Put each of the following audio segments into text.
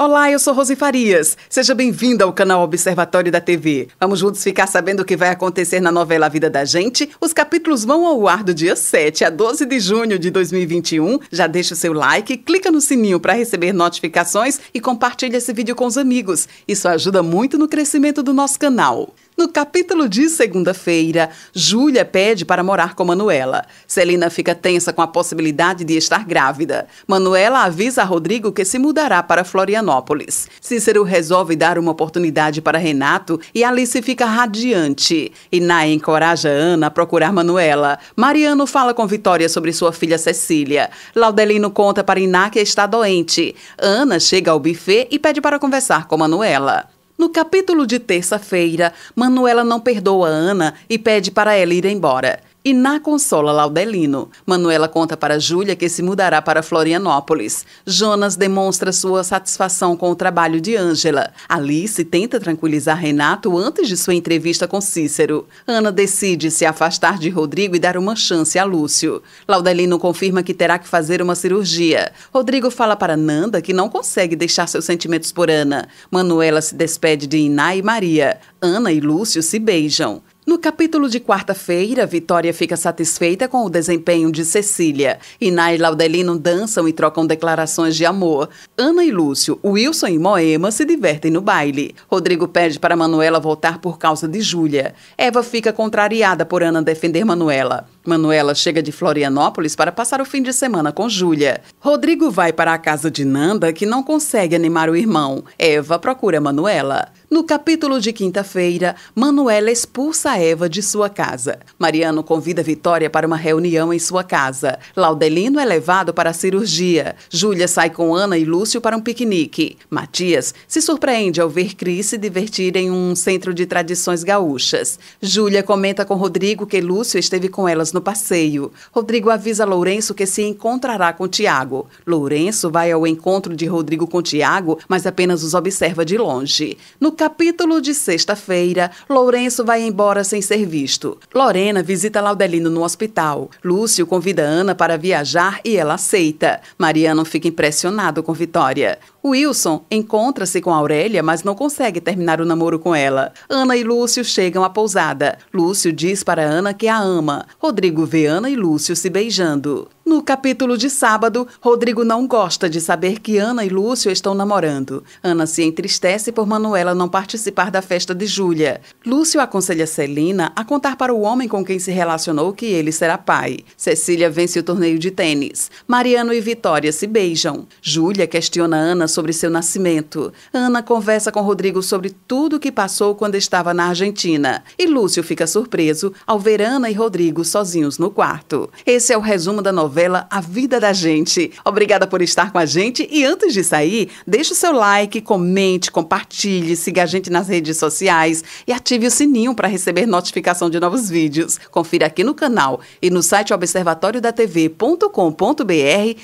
Olá, eu sou Rosi Farias. Seja bem-vinda ao canal Observatório da TV. Vamos juntos ficar sabendo o que vai acontecer na novela A Vida da Gente? Os capítulos vão ao ar do dia 7 a 12 de junho de 2021. Já deixa o seu like, clica no sininho para receber notificações e compartilha esse vídeo com os amigos. Isso ajuda muito no crescimento do nosso canal. No capítulo de segunda-feira, Júlia pede para morar com Manuela. Celina fica tensa com a possibilidade de estar grávida. Manuela avisa a Rodrigo que se mudará para Florianópolis. Cícero resolve dar uma oportunidade para Renato e Alice fica radiante. Iná encoraja Ana a procurar Manuela. Mariano fala com Vitória sobre sua filha Cecília. Laudelino conta para Iná que está doente. Ana chega ao buffet e pede para conversar com Manuela. No capítulo de terça-feira, Manuela não perdoa Ana e pede para ela ir embora. E na Consola Laudelino, Manuela conta para Júlia que se mudará para Florianópolis. Jonas demonstra sua satisfação com o trabalho de Ângela. Alice tenta tranquilizar Renato antes de sua entrevista com Cícero. Ana decide se afastar de Rodrigo e dar uma chance a Lúcio. Laudelino confirma que terá que fazer uma cirurgia. Rodrigo fala para Nanda que não consegue deixar seus sentimentos por Ana. Manuela se despede de Iná e Maria. Ana e Lúcio se beijam. No capítulo de quarta-feira, Vitória fica satisfeita com o desempenho de Cecília. Iná e Laudelino dançam e trocam declarações de amor. Ana e Lúcio, Wilson e Moema se divertem no baile. Rodrigo pede para Manuela voltar por causa de Júlia. Eva fica contrariada por Ana defender Manuela. Manuela chega de Florianópolis para passar o fim de semana com Júlia. Rodrigo vai para a casa de Nanda, que não consegue animar o irmão. Eva procura Manuela. No capítulo de quinta-feira, Manuela expulsa Eva de sua casa. Mariano convida Vitória para uma reunião em sua casa. Laudelino é levado para a cirurgia. Júlia sai com Ana e Lúcio para um piquenique. Matias se surpreende ao ver Cris se divertir em um centro de tradições gaúchas. Júlia comenta com Rodrigo que Lúcio esteve com elas no passeio. Rodrigo avisa Lourenço que se encontrará com Tiago. Lourenço vai ao encontro de Rodrigo com Tiago, mas apenas os observa de longe. No capítulo de sexta-feira, Lourenço vai embora sem ser visto. Lorena visita Laudelino no hospital. Lúcio convida Ana para viajar e ela aceita. Mariano fica impressionado com Vitória. Wilson encontra-se com Aurélia, mas não consegue terminar o namoro com ela. Ana e Lúcio chegam à pousada. Lúcio diz para Ana que a ama. Rodrigo Rodrigo Veana e Lúcio se beijando. No capítulo de sábado, Rodrigo não gosta de saber que Ana e Lúcio estão namorando. Ana se entristece por Manuela não participar da festa de Júlia. Lúcio aconselha Celina a contar para o homem com quem se relacionou que ele será pai. Cecília vence o torneio de tênis. Mariano e Vitória se beijam. Júlia questiona Ana sobre seu nascimento. Ana conversa com Rodrigo sobre tudo o que passou quando estava na Argentina. E Lúcio fica surpreso ao ver Ana e Rodrigo sozinhos no quarto. Esse é o resumo da novela novela a vida da gente. Obrigada por estar com a gente e antes de sair, deixe o seu like, comente, compartilhe, siga a gente nas redes sociais e ative o sininho para receber notificação de novos vídeos. Confira aqui no canal e no site observatoriodatv.com.br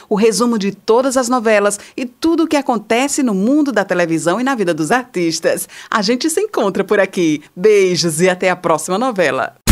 o resumo de todas as novelas e tudo o que acontece no mundo da televisão e na vida dos artistas. A gente se encontra por aqui. Beijos e até a próxima novela.